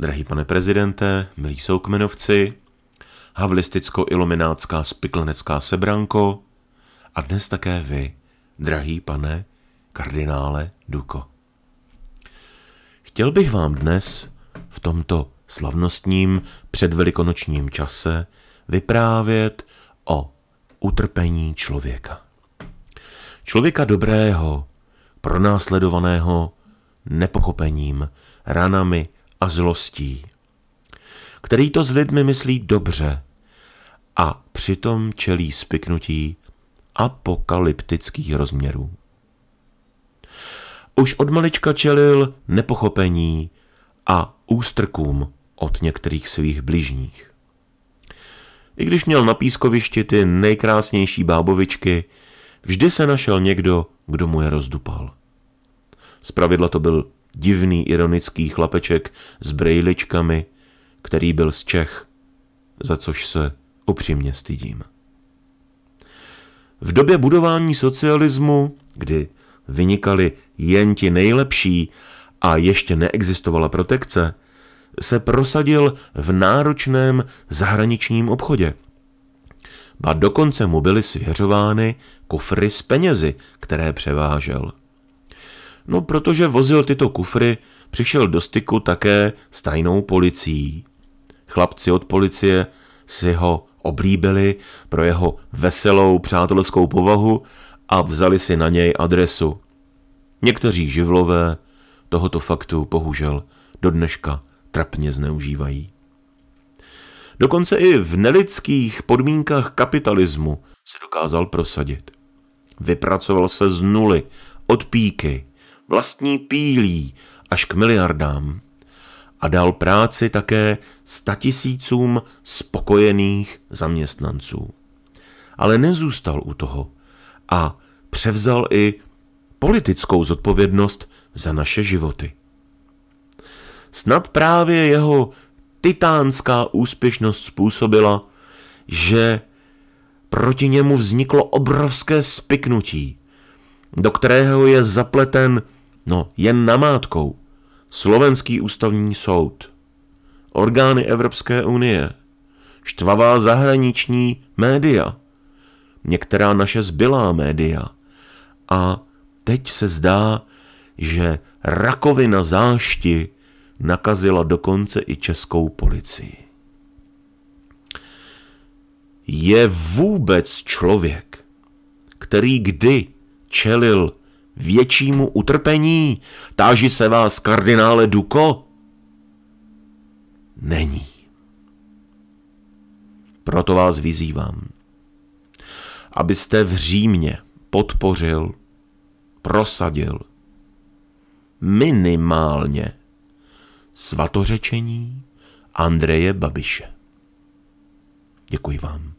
Drahý pane prezidente, milí soukmenovci, havlisticko-iluminácká spiklenecká sebranko a dnes také vy, drahý pane kardinále Duko. Chtěl bych vám dnes v tomto slavnostním předvelikonočním čase vyprávět o utrpení člověka. Člověka dobrého, pronásledovaného nepokopením, ranami, a zlostí, který to s lidmi myslí dobře a přitom čelí spiknutí apokalyptických rozměrů. Už od malička čelil nepochopení a ústrkům od některých svých blížních. I když měl na pískovišti ty nejkrásnější bábovičky, vždy se našel někdo, kdo mu je rozdupal. Zpravidla to byl divný ironický chlapeček s brejličkami, který byl z Čech, za což se upřímně stydím. V době budování socialismu, kdy vynikali jen ti nejlepší a ještě neexistovala protekce, se prosadil v náročném zahraničním obchodě. Ba dokonce mu byly svěřovány kufry s penězi, které převážel. No protože vozil tyto kufry, přišel do styku také s tajnou policií. Chlapci od policie si ho oblíbili pro jeho veselou přátelskou povahu a vzali si na něj adresu. Někteří živlové tohoto faktu bohužel do dneška trapně zneužívají. Dokonce i v nelidských podmínkách kapitalismu se dokázal prosadit. Vypracoval se z nuly, od píky vlastní pílí až k miliardám a dal práci také statisícům spokojených zaměstnanců. Ale nezůstal u toho a převzal i politickou zodpovědnost za naše životy. Snad právě jeho titánská úspěšnost způsobila, že proti němu vzniklo obrovské spiknutí, do kterého je zapleten No, jen namátkou. Slovenský ústavní soud, orgány Evropské unie, štvavá zahraniční média, některá naše zbylá média. A teď se zdá, že rakovina zášti nakazila dokonce i českou policii. Je vůbec člověk, který kdy čelil většímu utrpení? Táží se vás, kardinále Duko? Není. Proto vás vyzývám, abyste v Římě podpořil, prosadil minimálně svatořečení Andreje Babiše. Děkuji vám.